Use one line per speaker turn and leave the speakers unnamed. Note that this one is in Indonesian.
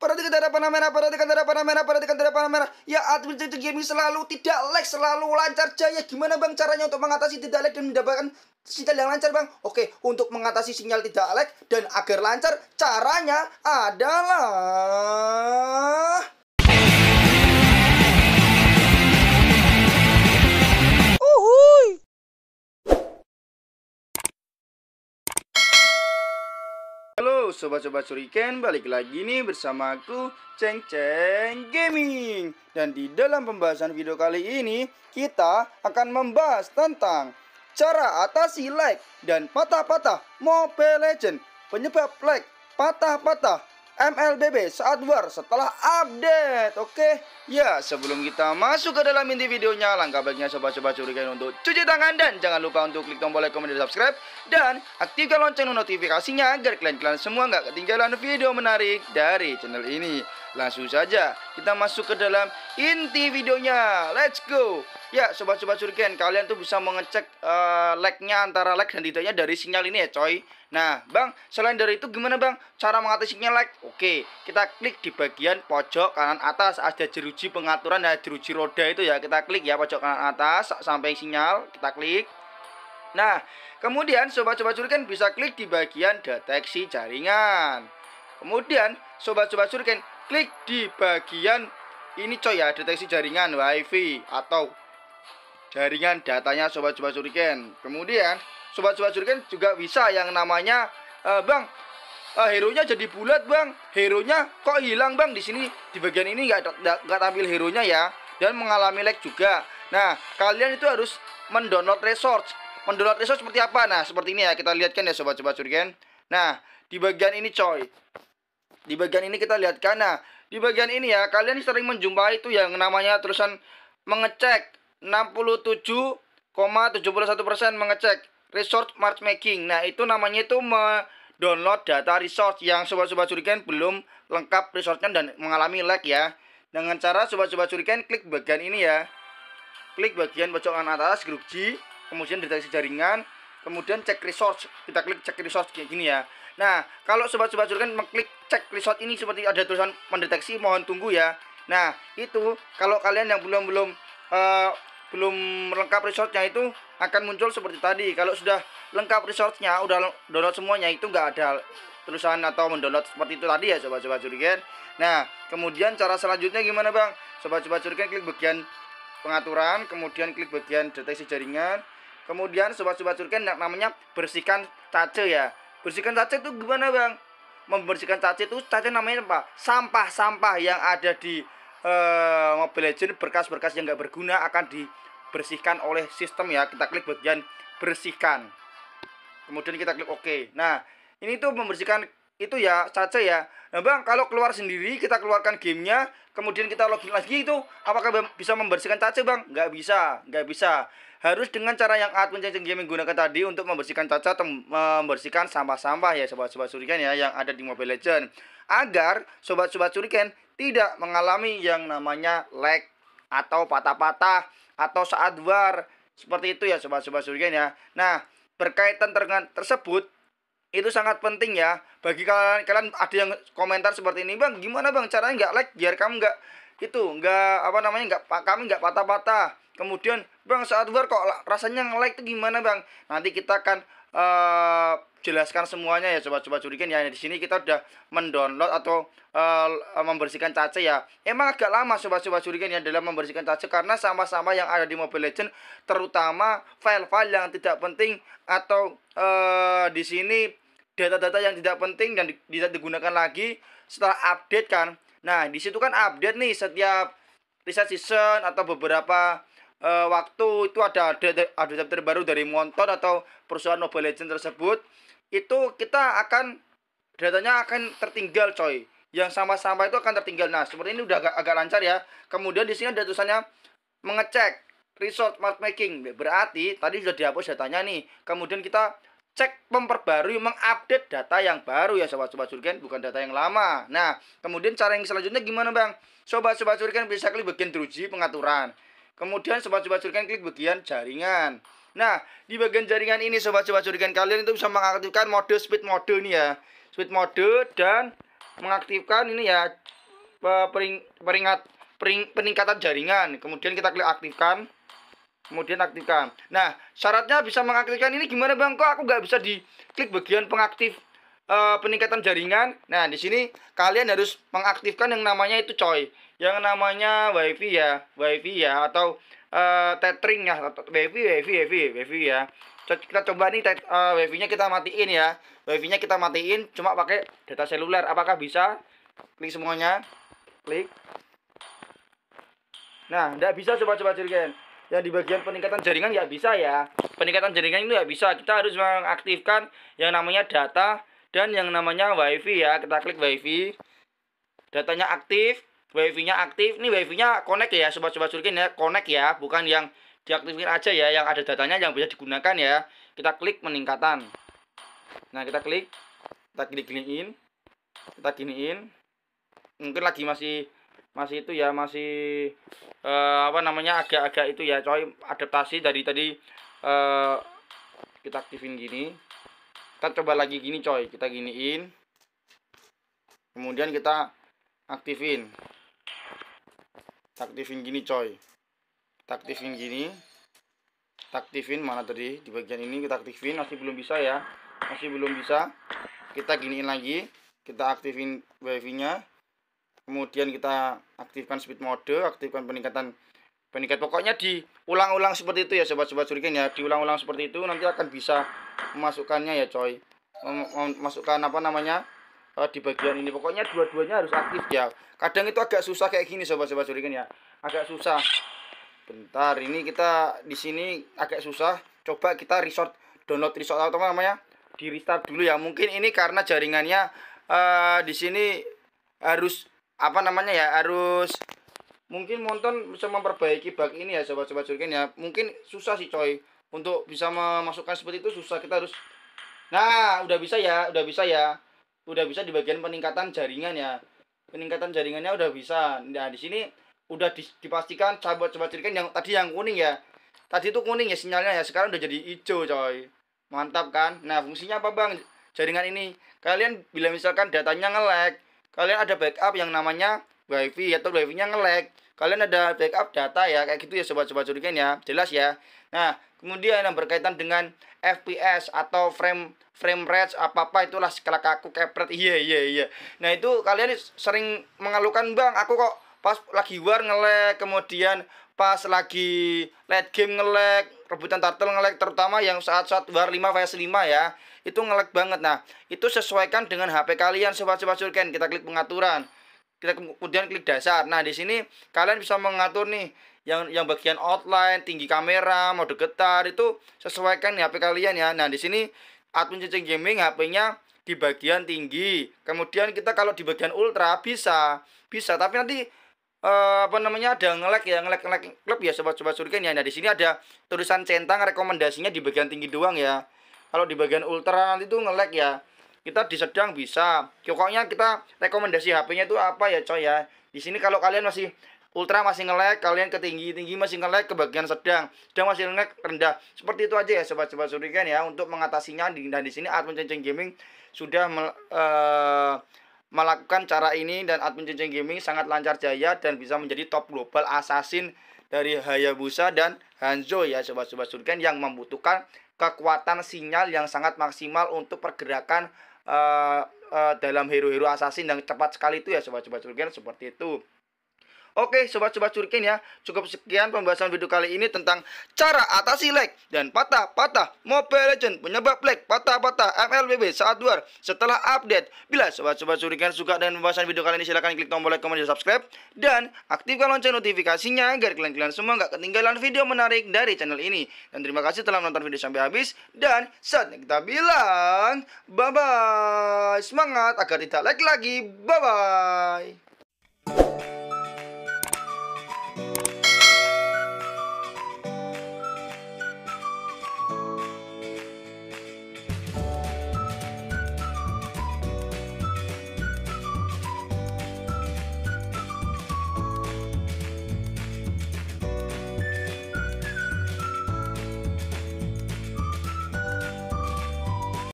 Perhatikan darah panah merah, Perhatikan darah panah merah, Perhatikan darah panah merah. Ya admin itu gaming selalu tidak lag, selalu lancar jaya. Gimana bang caranya untuk mengatasi tidak lag dan mendapatkan sinyal yang lancar bang? Oke, untuk mengatasi sinyal tidak lag dan agar lancar, caranya adalah sobat-sobat Suriken, balik lagi nih bersama aku Ceng Ceng Gaming. Dan di dalam pembahasan video kali ini, kita akan membahas tentang cara atasi lag dan patah-patah Mobile Legend, penyebab lag, patah-patah MLBB saat war setelah update Oke okay? Ya sebelum kita masuk ke dalam inti videonya Langkah baiknya sobat-sobat curigain untuk cuci tangan Dan jangan lupa untuk klik tombol like, komen, dan subscribe Dan aktifkan lonceng notifikasinya Agar kalian-kalian semua nggak ketinggalan video menarik dari channel ini Langsung saja kita masuk ke dalam inti videonya Let's go Ya, sobat-sobat surgen, kalian tuh bisa mengecek uh, lagnya antara lag dan tidaknya dari sinyal ini ya, coy. Nah, Bang, selain dari itu gimana, Bang? Cara sinyal lag? Oke, kita klik di bagian pojok kanan atas ada jeruji pengaturan dan jeruji roda itu ya. Kita klik ya pojok kanan atas sampai sinyal, kita klik. Nah, kemudian sobat-sobat surgen bisa klik di bagian deteksi jaringan. Kemudian sobat-sobat surgen klik di bagian ini coy ya deteksi jaringan wifi atau jaringan datanya sobat-sobat Suriken. Kemudian sobat-sobat Suriken juga bisa yang namanya uh, Bang Uh, hero-nya jadi bulat bang, hero-nya kok hilang bang di sini di bagian ini nggak nggak tampil hero-nya ya dan mengalami lag juga. Nah kalian itu harus mendownload resource, mendownload resource seperti apa? Nah seperti ini ya kita lihatkan ya sobat-sobat Suriken. Nah di bagian ini coy, di bagian ini kita lihatkan. Nah di bagian ini ya kalian sering menjumpai itu yang namanya terusan mengecek 67,71 persen mengecek resource matchmaking. Nah itu namanya itu mendownload data resort yang sobat-sobat curigain belum lengkap resortnya dan mengalami lag ya. Dengan cara sobat-sobat curigain klik bagian ini ya. Klik bagian pojok kanan atas grup G, kemudian deteksi jaringan, kemudian cek resort. Kita klik cek resort kayak gini ya. Nah, kalau sobat-sobat curigain mengklik cek resort ini seperti ada tulisan mendeteksi mohon tunggu ya. Nah, itu kalau kalian yang belum belum eh, belum lengkap resortnya itu akan muncul seperti tadi. Kalau sudah lengkap resortnya udah download semuanya itu nggak ada tulisan atau mendownload seperti itu tadi ya sobat-sobat curigen. Nah, kemudian cara selanjutnya gimana bang? Sobat-sobat curigen klik bagian pengaturan, kemudian klik bagian deteksi jaringan, kemudian sobat-sobat curigen namanya bersihkan tace ya. Bersihkan tace itu gimana bang? Membersihkan tace itu tace namanya apa? Sampah-sampah yang ada di uh, Mobile Legends berkas-berkas yang nggak berguna akan di bersihkan oleh sistem ya kita klik bagian bersihkan kemudian kita klik OK nah ini tuh membersihkan itu ya saja ya nah bang kalau keluar sendiri kita keluarkan gamenya kemudian kita login lagi itu apakah bisa membersihkan caca bang nggak bisa nggak bisa harus dengan cara yang admin cacing game menggunakan tadi untuk membersihkan caca atau membersihkan sampah-sampah ya sobat-sobat surikan ya yang ada di mobile legend agar sobat-sobat surikan tidak mengalami yang namanya lag atau patah-patah atau saat war seperti itu ya sobat-sobat surga ya nah berkaitan dengan tersebut itu sangat penting ya bagi kalian kalian ada yang komentar seperti ini bang gimana bang caranya nggak like biar kamu nggak itu nggak apa namanya nggak kami nggak patah-patah kemudian bang saat war kok rasanya nge like itu gimana bang nanti kita akan uh, jelaskan semuanya ya coba-coba curigain ya di sini kita udah mendownload atau uh, membersihkan cace ya emang agak lama coba-coba curigain ya dalam membersihkan cace karena sama-sama yang ada di Mobile Legend terutama file-file yang tidak penting atau uh, di sini data-data yang tidak penting dan tidak digunakan lagi setelah update kan nah di situ kan update nih setiap reset season atau beberapa uh, waktu itu ada ada update terbaru dari Monton atau perusahaan Mobile Legend tersebut itu kita akan datanya akan tertinggal coy yang sama-sama itu akan tertinggal nah seperti ini udah agak, agak lancar ya kemudian di sini ada tulisannya mengecek result matchmaking berarti tadi sudah dihapus datanya nih kemudian kita cek memperbarui mengupdate data yang baru ya sobat-sobat surgen bukan data yang lama nah kemudian cara yang selanjutnya gimana bang sobat-sobat surgen bisa klik bagian teruji pengaturan kemudian sobat-sobat surgen klik bagian jaringan Nah, di bagian jaringan ini sobat-sobat curigan kalian itu bisa mengaktifkan mode speed mode ini ya. Speed mode dan mengaktifkan ini ya pering, peringat pering, peningkatan jaringan. Kemudian kita klik aktifkan. Kemudian aktifkan. Nah, syaratnya bisa mengaktifkan ini gimana Bang? Kok aku nggak bisa di klik bagian pengaktif e, peningkatan jaringan. Nah, di sini kalian harus mengaktifkan yang namanya itu coy. Yang namanya WiFi ya, WiFi ya atau uh, tethering ya wifi wifi wifi wifi ya kita coba nih uh, eh, wifi nya kita matiin ya wifi nya kita matiin cuma pakai data seluler apakah bisa klik semuanya klik nah tidak bisa coba-coba jaringan ya di bagian peningkatan jaringan nggak bisa ya peningkatan jaringan itu nggak bisa kita harus mengaktifkan yang namanya data dan yang namanya wifi ya kita klik wifi datanya aktif wifi-nya aktif ini wifi-nya connect ya sobat-sobat surkin ya connect ya bukan yang diaktifin aja ya yang ada datanya yang bisa digunakan ya kita klik meningkatan. nah kita klik kita klik giniin kita giniin mungkin lagi masih masih itu ya masih uh, apa namanya agak-agak itu ya coy adaptasi dari tadi uh, kita aktifin gini kita coba lagi gini coy kita giniin kemudian kita aktifin taktifin gini coy taktifin gini taktifin mana tadi di bagian ini kita aktifin masih belum bisa ya masih belum bisa kita giniin lagi kita aktifin wifi nya kemudian kita aktifkan speed mode aktifkan peningkatan peningkat pokoknya di ulang ulang seperti itu ya sobat-sobat surikin ya ulang ulang seperti itu nanti akan bisa memasukkannya ya coy memasukkan apa namanya uh, di bagian ini pokoknya dua-duanya harus aktif ya kadang itu agak susah kayak gini sobat-sobat jurigen ya agak susah bentar ini kita di sini agak susah coba kita resort download resort atau apa namanya di restart dulu ya mungkin ini karena jaringannya uh, di sini harus apa namanya ya harus mungkin Monton bisa memperbaiki bug ini ya sobat-sobat jurgen ya mungkin susah sih coy untuk bisa memasukkan seperti itu susah kita harus nah udah bisa ya udah bisa ya udah bisa di bagian peningkatan jaringan ya peningkatan jaringannya udah bisa nah di sini udah dipastikan coba coba cirikan yang tadi yang kuning ya tadi itu kuning ya sinyalnya ya sekarang udah jadi hijau coy mantap kan nah fungsinya apa bang jaringan ini kalian bila misalkan datanya ngelag kalian ada backup yang namanya wifi atau wifi nya ngelag kalian ada backup data ya kayak gitu ya sobat-sobat curigain ya jelas ya nah kemudian yang berkaitan dengan FPS atau frame frame rate apa apa itulah skala kaku kepret iya iya iya nah itu kalian sering mengeluhkan bang aku kok pas lagi war ngelek kemudian pas lagi late game ngelek rebutan turtle ngelek terutama yang saat-saat war 5 vs 5 ya itu ngelek banget nah itu sesuaikan dengan HP kalian sobat-sobat curigain kita klik pengaturan kita kemudian klik dasar. Nah, di sini kalian bisa mengatur nih yang yang bagian outline, tinggi kamera, mode getar itu sesuaikan nih HP kalian ya. Nah, di sini admin cincin Gaming HP-nya di bagian tinggi. Kemudian kita kalau di bagian ultra bisa, bisa tapi nanti uh, apa namanya ada ngelek ya ngelek ngelek klub ya sobat sobat surikan ya nah di sini ada tulisan centang rekomendasinya di bagian tinggi doang ya kalau di bagian ultra nanti tuh ngelek ya kita di sedang bisa pokoknya kita rekomendasi HP-nya itu apa ya coy ya di sini kalau kalian masih ultra masih ngelek, kalian ke tinggi tinggi masih ngelek, ke bagian sedang, sedang masih ngelek rendah. Seperti itu aja ya sobat-sobat Suriken ya untuk mengatasinya dan di sini admin Cenceng Gaming sudah mel, uh, melakukan cara ini dan admin Cenceng Gaming sangat lancar jaya dan bisa menjadi top global assassin dari Hayabusa dan Hanzo ya sobat-sobat surken yang membutuhkan kekuatan sinyal yang sangat maksimal untuk pergerakan uh, uh, dalam hero-hero assassin yang cepat sekali itu ya sobat-sobat surger seperti itu Oke sobat-sobat curikin ya Cukup sekian pembahasan video kali ini tentang Cara atasi lag dan patah-patah Mobile Legend penyebab lag Patah-patah MLBB saat luar Setelah update Bila sobat-sobat curikin suka dengan pembahasan video kali ini silahkan klik tombol like, komen, dan subscribe Dan aktifkan lonceng notifikasinya Agar kalian-kalian semua nggak ketinggalan video menarik dari channel ini Dan terima kasih telah menonton video sampai habis Dan saatnya kita bilang Bye-bye Semangat agar tidak lag lagi Bye-bye